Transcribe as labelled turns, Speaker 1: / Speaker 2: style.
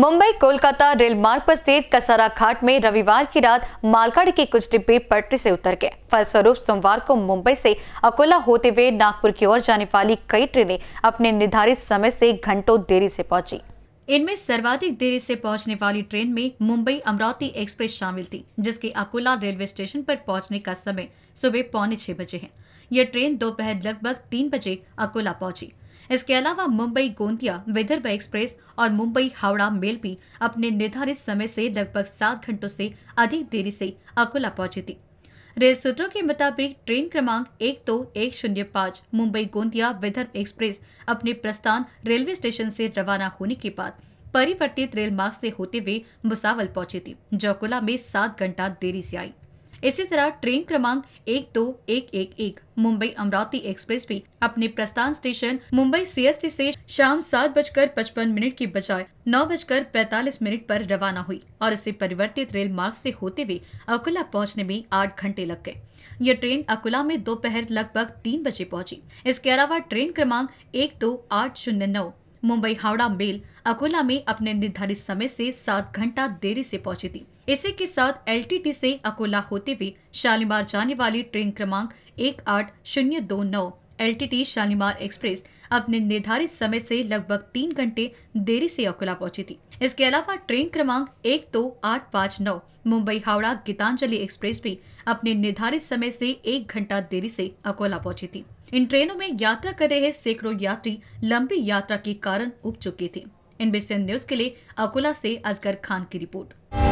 Speaker 1: Mumbai Kolkata rail मार्ग पर स्थित कसारा घाट में रविवार की रात मालगाड़ी के कुछ डिब्बे पटरी से उतर गए फलस्वरूप सोमवार को मुंबई से अकोला होते हुए नागपुर की ओर जाने वाली कई ट्रेनें अपने निर्धारित समय से घंटों देरी से पहुंची इनमें सर्वाधिक देरी से पहुंचने वाली ट्रेन में मुंबई अमरावती एक्सप्रेस शामिल थी जिसके अकोला रेलवे स्टेशन पर पहुंचने का समय सुबह पौने छह बजे है यह ट्रेन दोपहर लगभग तीन बजे अकोला पहुंची इसके अलावा मुंबई गोंदिया विदर्भ एक्सप्रेस और मुंबई हावड़ा मेल भी अपने निर्धारित समय से लगभग सात घंटों से अधिक देरी से अकोला पहुंची थी रेल सूत्रों के मुताबिक ट्रेन क्रमांक एक दो तो एक शून्य पाँच मुंबई गोंदिया विदर्भ एक्सप्रेस अपने प्रस्थान रेलवे स्टेशन से रवाना होने के बाद परिवर्तित रेल मार्ग से होते हुए भुसावल पहुंची थी जो अकोला में सात घंटा देरी से आई इसी तरह ट्रेन क्रमांक एक दो एक एक एक मुंबई अमरावती एक्सप्रेस भी अपने प्रस्थान स्टेशन मुंबई सीएसटी से शाम सात बजकर पचपन मिनट के बजाय नौ बजकर पैतालीस मिनट पर रवाना हुई और इसे परिवर्तित रेल मार्ग से होते हुए अकोला पहुंचने में आठ घंटे लग गए यह ट्रेन अकोला में दोपहर लगभग तीन बजे पहुंची। इसके अलावा ट्रेन क्रमांक एक दो आठ शून्य नौ मुंबई हावड़ा मेल अकोला में अपने निर्धारित समय से सात घंटा देरी से पहुंची थी इसी के साथ टी से अकोला होते हुए शालीमार जाने वाली ट्रेन क्रमांक एक आठ शून्य दो नौ एल शालीमार एक्सप्रेस अपने निर्धारित समय से लगभग तीन घंटे देरी से अकोला पहुंची थी इसके अलावा ट्रेन क्रमांक एक दो आठ पाँच नौ मुंबई हावड़ा गीतांजलि एक्सप्रेस भी अपने निर्धारित समय से एक घंटा देरी से अकोला पहुंची थी इन ट्रेनों में यात्रा कर रहे सैकड़ों यात्री लंबी यात्रा के कारण उग चुके थे इनबीसी न्यूज के लिए अकोला से असगर खान की रिपोर्ट